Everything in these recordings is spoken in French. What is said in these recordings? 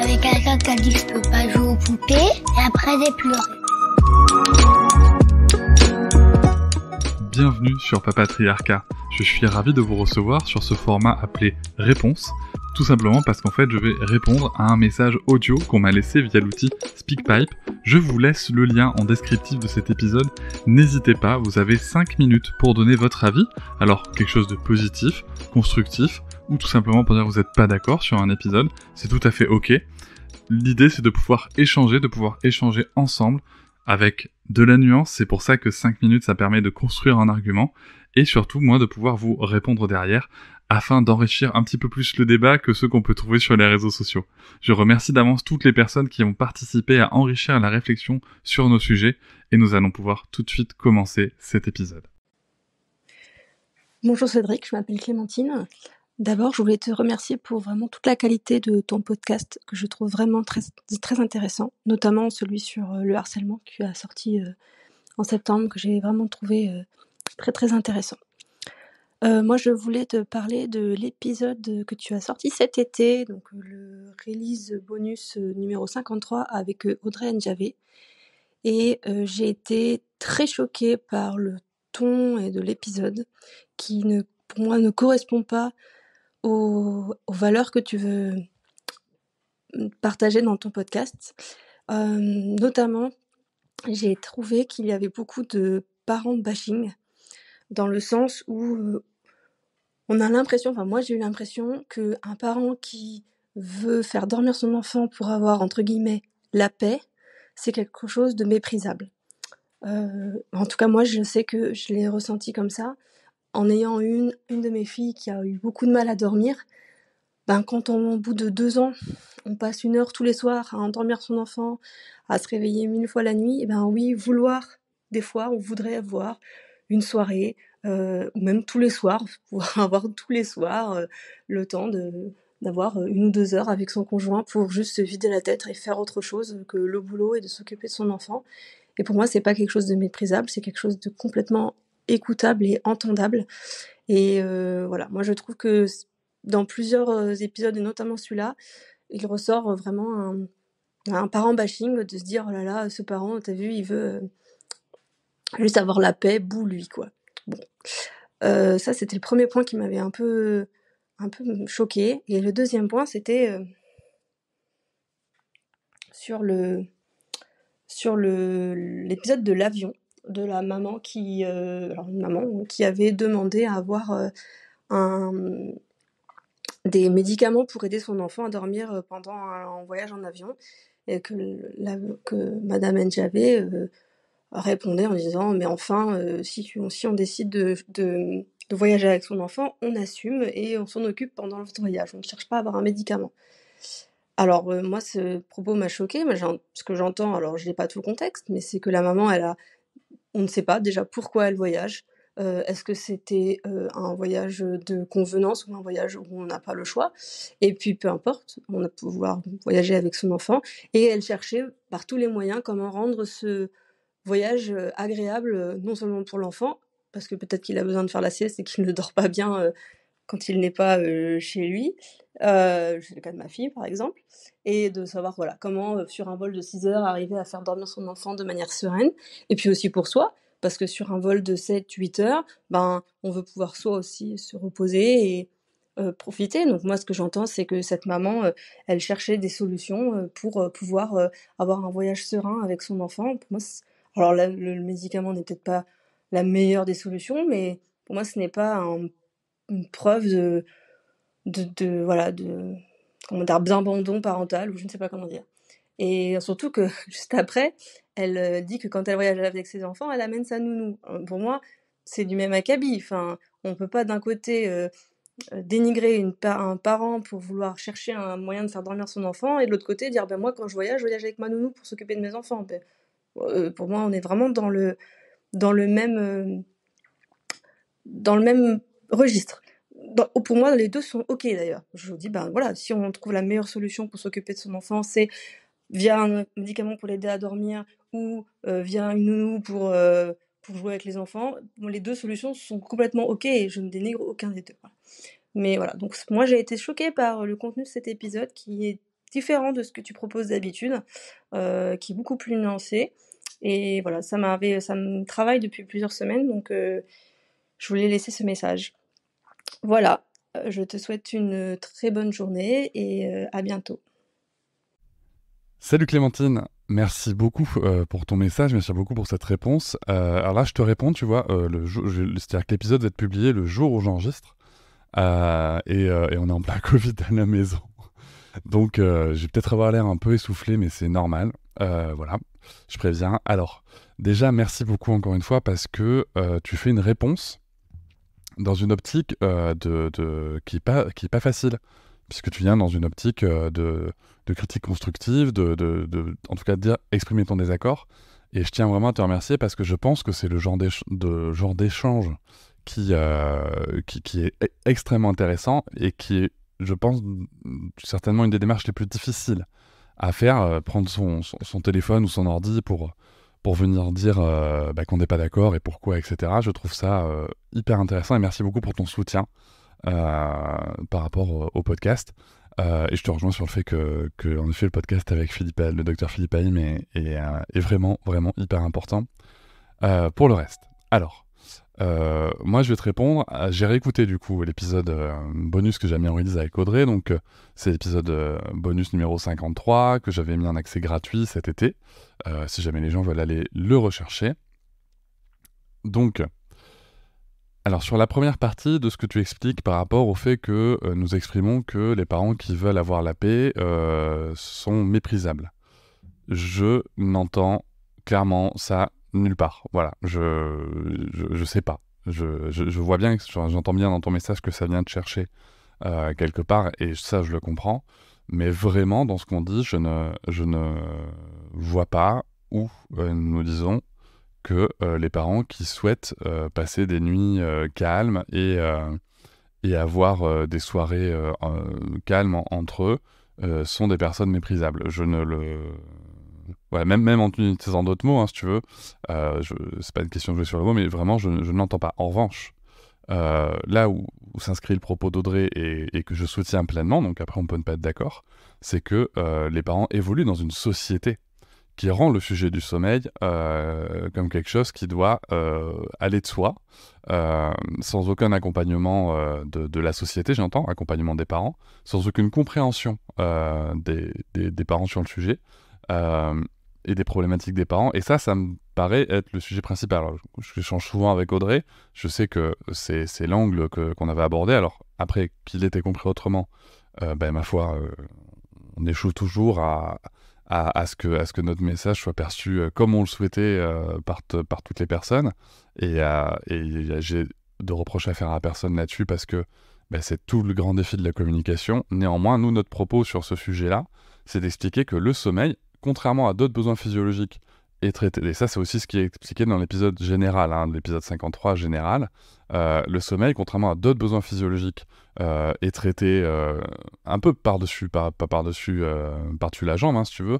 Avec quelqu'un qui a dit je peux pas jouer aux poupées et après j'ai pleuré. Bienvenue sur Papatriarcat. Je suis ravi de vous recevoir sur ce format appelé Réponse, tout simplement parce qu'en fait je vais répondre à un message audio qu'on m'a laissé via l'outil SpeakPipe. Je vous laisse le lien en descriptif de cet épisode. N'hésitez pas, vous avez 5 minutes pour donner votre avis. Alors quelque chose de positif, constructif, ou tout simplement pour dire que vous n'êtes pas d'accord sur un épisode, c'est tout à fait ok. L'idée c'est de pouvoir échanger, de pouvoir échanger ensemble avec de la nuance, c'est pour ça que 5 minutes ça permet de construire un argument et surtout moi de pouvoir vous répondre derrière afin d'enrichir un petit peu plus le débat que ceux qu'on peut trouver sur les réseaux sociaux. Je remercie d'avance toutes les personnes qui ont participé à enrichir la réflexion sur nos sujets et nous allons pouvoir tout de suite commencer cet épisode. Bonjour Cédric, je m'appelle Clémentine. D'abord, je voulais te remercier pour vraiment toute la qualité de ton podcast que je trouve vraiment très, très intéressant, notamment celui sur euh, le harcèlement que tu as sorti euh, en septembre, que j'ai vraiment trouvé euh, très très intéressant. moi, je voulais te parler de l'épisode que tu as sorti cet été, donc le release bonus numéro 53 avec Audrey Njavé. Et j'ai été très choquée par le ton et de l'épisode qui ne, pour moi ne correspond pas aux, valeurs que tu veux mmh, partager dans ton podcast. Euh, notamment, j'ai trouvé qu'il y avait beaucoup de parents bashing, dans le sens où euh, on a l'impression, enfin moi j'ai eu l'impression qu'un parent qui veut faire dormir son enfant pour avoir, entre guillemets, la paix, c'est quelque chose de méprisable. Euh, en tout cas, moi je sais que je l'ai ressenti comme ça en ayant une, une de mes filles qui a eu beaucoup de mal à dormir, ben quand on, au bout de deux ans, on passe une heure tous les soirs à endormir son enfant, à se réveiller mille fois la nuit, et eh ben oui, vouloir, des fois, on voudrait avoir une soirée, euh, ou même tous les soirs, pouvoir avoir tous les soirs euh, le temps de d'avoir une ou deux heures avec son conjoint pour juste se vider la tête et faire autre chose que le boulot et de s'occuper de son enfant. Et pour moi, c'est pas quelque chose de méprisable, c'est quelque chose de complètement écoutable et entendable. Et euh, voilà, moi je trouve que dans plusieurs euh, épisodes, et notamment celui-là, il ressort euh, vraiment un, parent bashing de se dire oh là là, ce parent, t'as vu, il veut juste avoir la paix, boue lui, quoi. Bon. ça, c'était le premier point qui m'avait un peu, un peu choqué. Et le deuxième point, c'était sur le sur le l'épisode de l'avion de la maman qui, euh, maman euh, qui avait demandé à avoir euh, un, des médicaments pour aider son enfant à dormir pendant un, voyage en avion et que, la, que Madame Njavé répondait en disant mais enfin si, si on décide de, voyager avec son enfant on assume et on s'en occupe pendant le voyage on ne cherche pas à avoir un médicament alors moi, ce propos m'a choqué, Ce que j'entends, alors je n'ai pas tout le contexte, mais c'est que la maman, elle a on ne sait pas déjà pourquoi elle voyage. Euh, est-ce que c'était euh, un voyage de convenance ou un voyage où on n'a pas le choix Et puis peu importe, on a pouvoir voyager avec son enfant. Et elle cherchait par tous les moyens comment rendre ce voyage euh, agréable, non seulement pour l'enfant, parce que peut-être qu'il a besoin de faire la sieste et qu'il ne dort pas bien quand il n'est pas chez lui, euh, c'est le cas de ma fille, par exemple, et de savoir voilà comment, euh, sur un vol de 6 heures, arriver à faire dormir son enfant de manière sereine, et puis aussi pour soi, parce que sur un vol de 7-8 heures, ben, on veut pouvoir soi aussi se reposer et euh, profiter. Donc moi, ce que j'entends, c'est que cette maman, elle cherchait des solutions pour pouvoir avoir un voyage serein avec son enfant. Pour moi, alors là, le, médicament n'est peut-être pas la meilleure des solutions, mais pour moi, ce n'est pas une preuve de de, voilà de comment dire d'abandon parental ou je ne sais pas comment dire. Et surtout que juste après, elle euh, dit que quand elle voyage avec ses enfants, elle amène sa nounou. Euh, pour moi, c'est du même acabit. Enfin, on peut pas d'un côté euh, dénigrer une un parent pour vouloir chercher un moyen de faire dormir son enfant et de l'autre côté dire ben moi quand je voyage, je voyage avec ma nounou pour s'occuper de mes enfants. Ben, pour moi, on est vraiment dans le dans le même dans le même registre. Bah, pour moi, les deux sont OK d'ailleurs. Je vous dis, ben voilà, si on trouve la meilleure solution pour s'occuper de son enfant, c'est via un médicament pour l'aider à dormir ou euh, via une nounou pour, euh, pour jouer avec les enfants. les deux solutions sont complètement OK et je ne dénigre aucun des deux. Mais voilà, donc moi j'ai été choquée par le contenu de cet épisode qui est différent de ce que tu proposes d'habitude, euh, qui est beaucoup plus nuancé. Et voilà, ça ça me travaille depuis plusieurs semaines, donc je voulais laisser ce message. Voilà, euh, je te souhaite une euh, très bonne journée et euh, à bientôt. Salut Clémentine, merci beaucoup pour ton message, merci beaucoup pour cette réponse. alors là, je te réponds, tu vois, c'est-à-dire que l'épisode va être publié le jour où j'enregistre et, on est en plein Covid à la maison. Donc, je vais peut-être avoir l'air un peu essoufflé, mais c'est normal. voilà, je préviens. Alors, déjà, merci beaucoup encore une fois parce que tu fais une réponse dans une optique euh, de, qui n'est pas, qui pas facile, puisque tu viens dans une optique euh, de, de, critique constructive, de, de, en tout cas de dire exprimer ton désaccord. Et je tiens vraiment à te remercier parce que je pense que c'est le genre d'échange qui, euh, qui, qui, est e-, extrêmement intéressant et qui est, je pense, certainement une des démarches les plus difficiles à faire, prendre son, son téléphone ou son ordi pour pour venir dire euh, bah, qu'on n'est pas d'accord et pourquoi, etc. Je trouve ça euh, hyper intéressant et merci beaucoup pour ton soutien euh, par rapport au, podcast. et je te rejoins sur le fait que, que en effet, le podcast avec Philippe, le docteur Philippe Haïm et est, vraiment, vraiment hyper important pour le reste. Alors, euh, moi, je vais te répondre. Ah, j'ai réécouté du coup l'épisode euh, bonus que j'ai mis en release avec Audrey. Donc, euh, c'est l'épisode bonus numéro 53 que j'avais mis en accès gratuit cet été. si jamais les gens veulent aller le rechercher. Donc, alors sur la première partie de ce que tu expliques par rapport au fait que nous exprimons que les parents qui veulent avoir la paix sont méprisables. Je n'entends clairement ça nulle part. Voilà, je, je, sais pas. Je, vois bien, j'entends bien dans ton message que ça vient de chercher euh, quelque part, et ça, je le comprends. Mais vraiment, dans ce qu'on dit, je ne, je ne vois pas où euh, nous disons que euh, les parents qui souhaitent passer des nuits calmes et, et avoir des soirées calmes entre eux sont des personnes méprisables. Je ne le même, en utilisant d'autres mots, hein, si tu veux, euh, c'est pas une question de jouer sur le mot, mais vraiment, je, je n'entends pas. En revanche, euh, là où, s'inscrit le propos d'Audrey et, que je soutiens pleinement, donc après on peut ne pas être d'accord, c'est que euh, les parents évoluent dans une société qui rend le sujet du sommeil euh, comme quelque chose qui doit aller de soi, sans aucun accompagnement de, la société, j'entends, accompagnement des parents, sans aucune compréhension des, parents sur le sujet, euh, et des problématiques des parents. Et ça, ça me paraît être le sujet principal. Alors, je change souvent avec Audrey. Je sais que c'est, l'angle qu'on avait abordé. Alors, après qu'il était compris autrement, euh, ben, ma foi, euh, on échoue toujours à, à, à, ce que, à ce que notre message soit perçu comme on le souhaitait par, toutes les personnes. Et, et j'ai de reproches à faire à personne là-dessus parce que ben, c'est tout le grand défi de la communication. Néanmoins, nous, notre propos sur ce sujet-là, c'est d'expliquer que le sommeil, contrairement à d'autres besoins physiologiques, est traité. Et ça, c'est aussi ce qui est expliqué dans l'épisode général, hein, l'épisode 53 général. Euh, le sommeil, contrairement à d'autres besoins physiologiques, est euh, traité euh, un peu par-dessus, pas par-dessus, par la jambe, hein, si tu veux.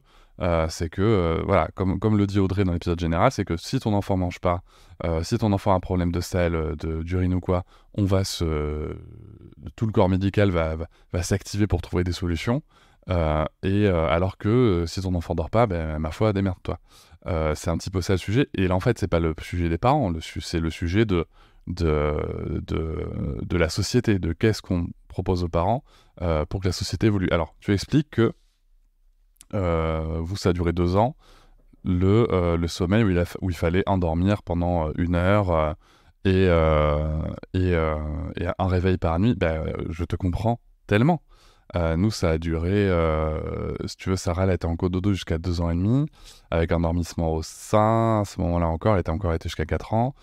c'est que, voilà, comme, comme le dit Audrey dans l'épisode général, c'est que si ton enfant mange pas, si ton enfant a un problème de sel, d'urine ou quoi, on va tout le corps médical va, va s'activer pour trouver des solutions. Euh, et euh, alors que euh, si ton enfant dort pas, ben, ma foi, démerde-toi. c'est un petit peu ça le sujet. Et là, en fait, c'est pas le sujet des parents, c'est le sujet de, de, la société, de qu'est-ce qu'on propose aux parents pour que la société évolue. Alors, tu expliques que vous, ça a duré deux ans, le, sommeil où il, fallait endormir pendant une heure et, et, un réveil par nuit, ben, je te comprends tellement. Euh, nous, ça a duré, euh, si tu veux, Sarah, elle était en co-dodo jusqu'à 2 ans et demi, avec un au sein, à ce moment-là encore, elle était encore été jusqu'à 4 ans.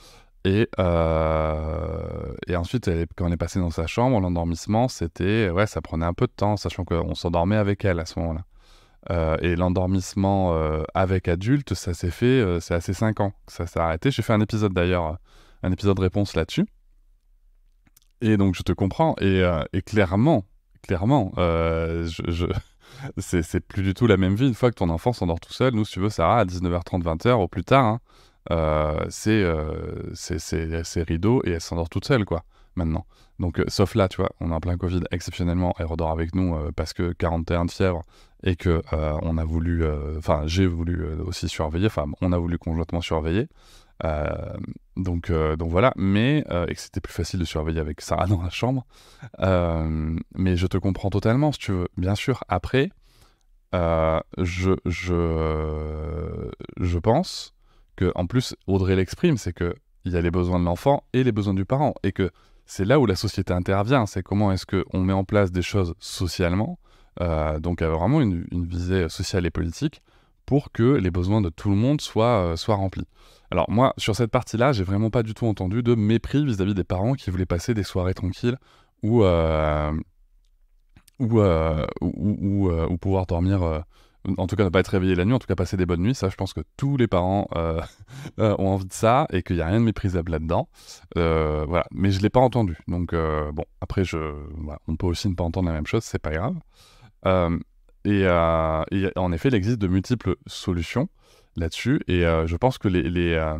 Et, euh, et ensuite, elle, quand on est passé dans sa chambre, l'endormissement, c'était, ouais, ça prenait un peu de temps, sachant qu'on s'endormait avec elle à ce moment-là. et l'endormissement avec adulte, ça s'est fait, c'est assez cinq 5 ans que ça s'est arrêté. J'ai fait un épisode d'ailleurs, un épisode réponse là-dessus. Et donc, je te comprends. Et, et clairement, clairement. Euh, c'est plus du tout la même vie une fois que ton enfant s'endort tout seul. Nous, si tu veux, Sarah, à 19h30, 20h au plus tard, hein, euh, euh, c'est rideau et elle s'endort toute seule, quoi, maintenant. Donc, sauf là, tu vois, on est en plein Covid, exceptionnellement, elle redort avec nous parce que 41 de fièvre et que on a voulu, enfin, j'ai voulu aussi surveiller, enfin, on a voulu conjointement surveiller. Euh, donc, euh, donc voilà, mais euh, et que c'était plus facile de surveiller avec Sarah dans la chambre. mais je te comprends totalement, si tu veux. Bien sûr, après, je, je, je pense que, en plus, Audrey l'exprime, c'est que il y a les besoins de l'enfant et les besoins du parent, et que c'est là où la société intervient, c'est comment est-ce qu'on met en place des choses socialement, donc avoir vraiment une, une, visée sociale et politique, pour que les besoins de tout le monde soient, euh, soient remplis. Alors moi, sur cette partie-là, j'ai vraiment pas du tout entendu de mépris vis-à-vis des parents qui voulaient passer des soirées tranquilles ou, euh, ou, euh, ou, pouvoir dormir, en tout cas ne pas être réveillé la nuit, en tout cas passer des bonnes nuits. Ça, je pense que tous les parents ont envie de ça et qu'il n'y a rien de méprisable là-dedans. voilà, mais je ne l'ai pas entendu. Donc bon, après, je, on peut aussi ne pas entendre la même chose, c'est pas grave. Euh, et, en effet, il existe de multiples solutions là-dessus. Et euh, je pense que euh,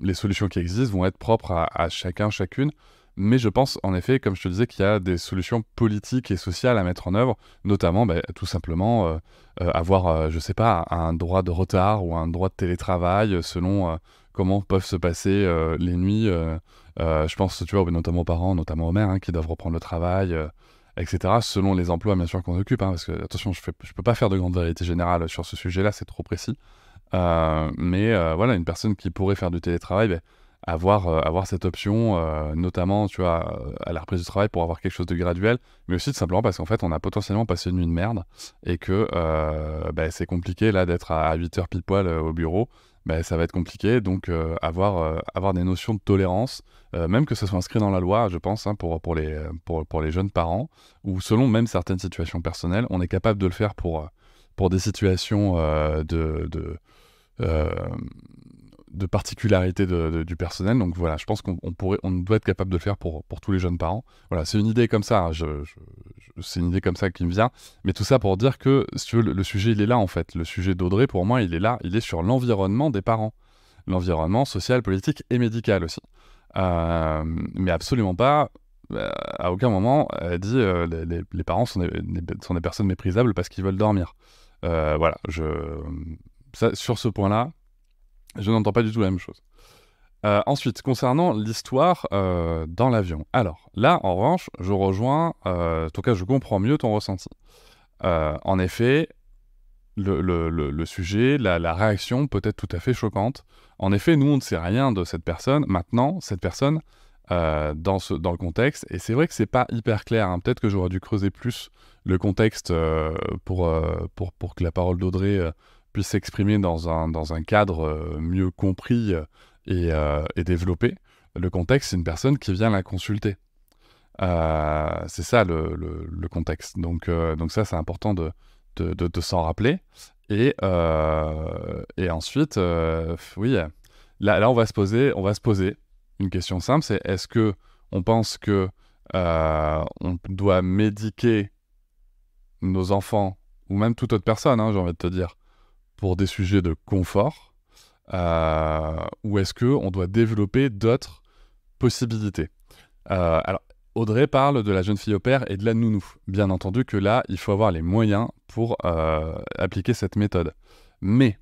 les, solutions qui existent vont être propres à, chacun, chacune. Mais je pense en effet, comme je te disais, qu'il y a des solutions politiques et sociales à mettre en œuvre, notamment bah, tout simplement avoir, je ne sais pas, un droit de retard ou un droit de télétravail selon comment peuvent se passer les nuits. je pense, tu vois, notamment aux parents, notamment aux mères, hein, qui doivent reprendre le travail etc. Selon les emplois, bien sûr, qu'on occupe, hein, parce que attention, je ne peux pas faire de grande vérité générale sur ce sujet-là, c'est trop précis. Euh, mais euh, voilà, une personne qui pourrait faire du télétravail, ben, euh, avoir, cette option, notamment tu vois, à la reprise du travail pour avoir quelque chose de graduel, mais aussi tout simplement parce qu'en fait, on a potentiellement passé une nuit de merde et que ben, c'est compliqué là d'être à 8h pipoil au bureau ben, ça va être compliqué. Donc, euh, avoir, euh, avoir des notions de tolérance, euh, même que ce soit inscrit dans la loi, je pense, hein, pour, pour, les, pour, pour, les jeunes parents, ou selon même certaines situations personnelles, on est capable de le faire pour, pour des situations de, de, de particularité du personnel. Donc voilà, je pense qu'on pourrait, on doit être capable de le faire pour, pour tous les jeunes parents. Voilà, c'est une idée comme ça. Hein. je, c'est une idée comme ça qui me vient. Mais tout ça pour dire que, le, sujet, il est là, en fait. Le sujet d'Audrey, pour moi, il est là. Il est sur l'environnement des parents. L'environnement social, politique et médical aussi. Euh, mais absolument pas, euh, à aucun moment, elle dit euh, les, parents sont des, sont des personnes méprisables parce qu'ils veulent dormir. voilà, je... sur ce point-là, je n'entends pas du tout la même chose. Euh, ensuite, concernant l'histoire euh, dans l'avion. Alors, là, en revanche, je rejoins, euh, en tout cas, je comprends mieux ton ressenti. en effet, le, sujet, la, réaction peut être tout à fait choquante. En effet, nous, on ne sait rien de cette personne. Maintenant, cette personne, dans, le contexte, et c'est vrai que c'est pas hyper clair, hein. peut-être que j'aurais dû creuser plus le contexte pour, pour, que la parole d'Audrey puisse s'exprimer dans un, dans un cadre mieux compris euh, et, développer, le contexte, c'est une personne qui vient la consulter. Euh, c'est ça le, contexte. Euh, donc, ça, c'est important de, s'en rappeler. Et, et ensuite, oui, là, on va se poser, on va se poser une question simple, c'est est-ce que on pense que on doit médiquer nos enfants ou même toute autre personne, hein, j'ai envie de te dire, pour des sujets de confort euh, ou est-ce qu'on doit développer d'autres possibilités euh, Alors, Audrey parle de la jeune fille au père et de la nounou. Bien entendu que là, il faut avoir les moyens pour euh, appliquer cette méthode. Mais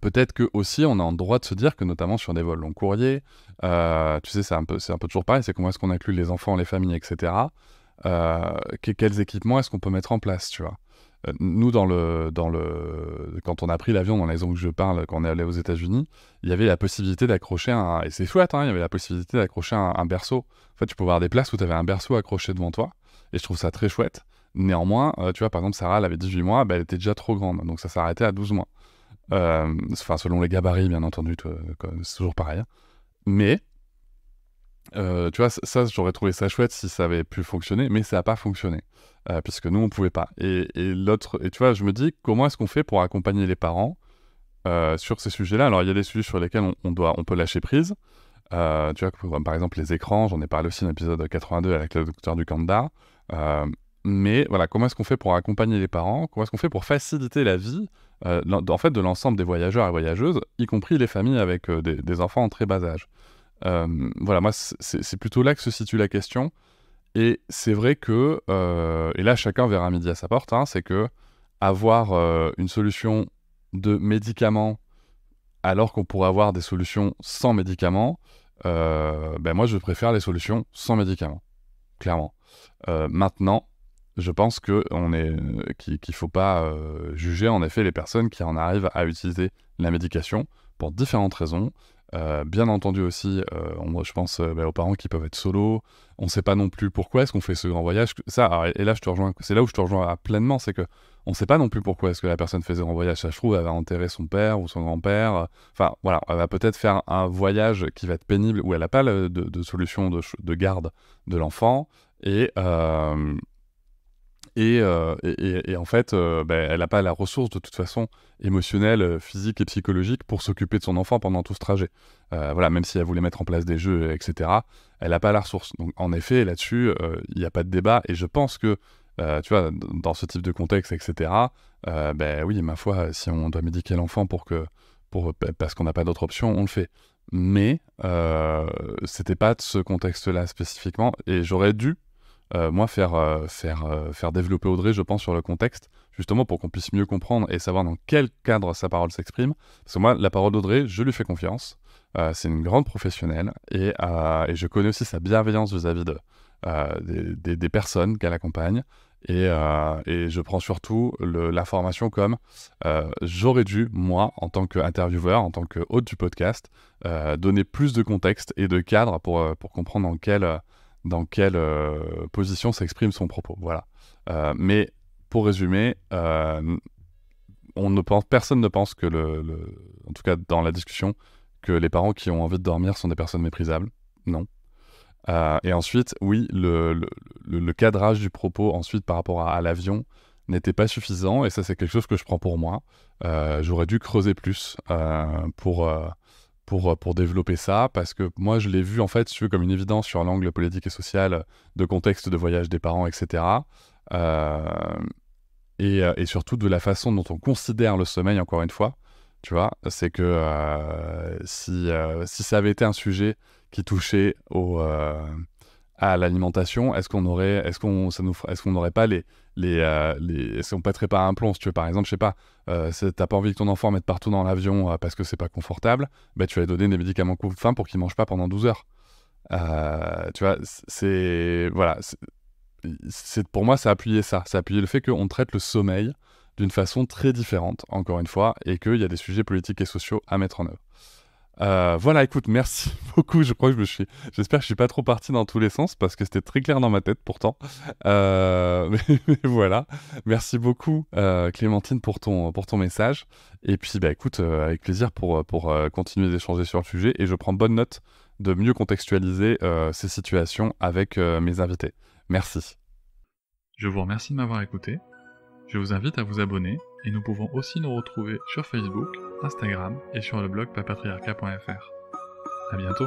peut-être que aussi, on a en droit de se dire que notamment sur des vols long courrier, tu sais, c'est un peu, un peu toujours pareil, c'est comment est-ce qu'on inclut les enfants, les familles, etc. quels équipements est-ce qu'on peut mettre en place, tu vois euh, nous, dans le, quand on a pris l'avion, dans les maison que je parle, quand on est allé aux États-Unis, il y avait la possibilité d'accrocher un. Et c'est chouette, hein, il y avait la possibilité d'accrocher un, berceau. En fait, tu pouvais avoir des places où tu avais un berceau accroché devant toi. Et je trouve ça très chouette. Néanmoins, euh, tu vois, par exemple, Sarah, elle avait 18 mois, bah, elle était déjà trop grande. Donc ça s'arrêtait à 12 mois. Euh, enfin, selon les gabarits, bien entendu, c'est toujours pareil. Hein. Mais. tu vois, ça, j'aurais trouvé ça chouette si ça avait pu fonctionner, mais ça n'a pas fonctionné. Euh, puisque nous, on ne pouvait pas. Et, l'autre, et tu vois, je me dis, comment est-ce qu'on fait pour accompagner les parents euh, sur ces sujets-là Alors, il y a des sujets sur lesquels on, doit, on peut lâcher prise. Euh, tu vois, par exemple, les écrans, j'en ai parlé aussi dans l'épisode 82 avec le docteur du Kanda. mais voilà, comment est-ce qu'on fait pour accompagner les parents Comment est-ce qu'on fait pour faciliter la vie, en fait, de l'ensemble des voyageurs et voyageuses, y compris les familles avec des, enfants en très bas âge Voilà, moi, c'est plutôt là que se situe la question. Et c'est vrai que, euh, et là chacun verra midi à sa porte, hein, c'est que avoir euh, une solution de médicaments alors qu'on pourrait avoir des solutions sans médicaments, euh, ben moi je préfère les solutions sans médicaments, clairement. maintenant, je pense que qu'il ne faut pas juger en effet les personnes qui en arrivent à utiliser la médication pour différentes raisons euh, bien entendu aussi, euh, je pense euh, bah, aux parents qui peuvent être solo On ne sait pas non plus pourquoi est-ce qu'on fait ce grand voyage. Ça, ah, et là je te rejoins, c'est là où je te rejoins pleinement, c'est que on ne sait pas non plus pourquoi est-ce que la personne faisait ce grand voyage. à Shrewsbury trouve, elle va enterrer son père ou son grand-père. Enfin voilà, elle va peut-être faire un voyage qui va être pénible où elle n'a pas de, solution de, de garde de l'enfant. Et, euh, et, en fait, euh, bah, elle n'a pas la ressource de toute façon émotionnelle, euh, physique et psychologique pour s'occuper de son enfant pendant tout ce trajet. voilà, même si elle voulait mettre en place des jeux, etc., elle n'a pas la ressource. Donc en effet, là-dessus, il n'y a pas de débat. Et je pense que, tu vois, dans ce type de contexte, etc., ben bah, oui, ma foi, si on doit médiquer l'enfant pour que, pour, parce qu'on n'a pas d'autre option, on le fait. Mais c'était pas de ce contexte-là spécifiquement. Et j'aurais dû, euh, moi, faire, euh, faire, euh, faire développer Audrey, je pense, sur le contexte, justement pour qu'on puisse mieux comprendre et savoir dans quel cadre sa parole s'exprime. Parce que moi, la parole d'Audrey, je lui fais confiance. c'est une grande professionnelle et, et, je connais aussi sa bienveillance vis-à-vis de, des, des, personnes qu'elle accompagne. Et, et, je prends surtout la formation comme j'aurais dû, moi, en tant qu'intervieweur, en tant que du podcast, donner plus de contexte et de cadre pour, pour comprendre dans quel, dans quelle euh, position s'exprime son propos. Voilà. Euh, mais pour résumer, euh, on ne pense, personne ne pense que le, en tout cas dans la discussion, que les parents qui ont envie de dormir sont des personnes méprisables. Non. et ensuite, oui, le, cadrage du propos ensuite par rapport à, l'avion n'était pas suffisant, et ça c'est quelque chose que je prends pour moi. J'aurais dû creuser plus pour euh, pour, développer ça, parce que moi, je l'ai vu, en fait, comme une évidence sur l'angle politique et social euh, de contexte de voyage des parents, etc. et, euh, et, surtout de la façon dont on considère le sommeil, encore une fois. Tu vois, c'est que si, si ça avait été un sujet qui touchait au, à l'alimentation, est-ce qu'on aurait, est-ce qu'on, ça nous, ce qu'on n'aurait pas les, euh, les, est-ce qu'on pèterait pas un plomb si tu veux, par exemple, je sais pas, euh, t'as pas envie que ton enfant mette partout dans l'avion euh, parce que c'est pas confortable, bah, tu vas lui donner des médicaments coupe faim pour qu'il mange pas pendant 12 heures. Euh, tu vois, c'est, voilà, c'est, pour moi, c'est appuyer ça, c'est appuyer le fait qu'on traite le sommeil d'une façon très différente, encore une fois, et qu'il y a des sujets politiques et sociaux à mettre en œuvre. Euh, voilà, écoute, merci beaucoup. Je crois que je me suis. J'espère que je suis pas trop parti dans tous les sens parce que c'était très clair dans ma tête pourtant. Euh, voilà, merci beaucoup euh, Clémentine pour ton pour ton message. Et puis bah écoute, avec plaisir pour pour continuer d'échanger sur le sujet. Et je prends bonne note de mieux contextualiser ces situations avec mes invités. Merci. Je vous remercie de m'avoir écouté. Je vous invite à vous abonner et nous pouvons aussi nous retrouver sur Facebook Instagram et sur le blog papatriarca.fr. À bientôt!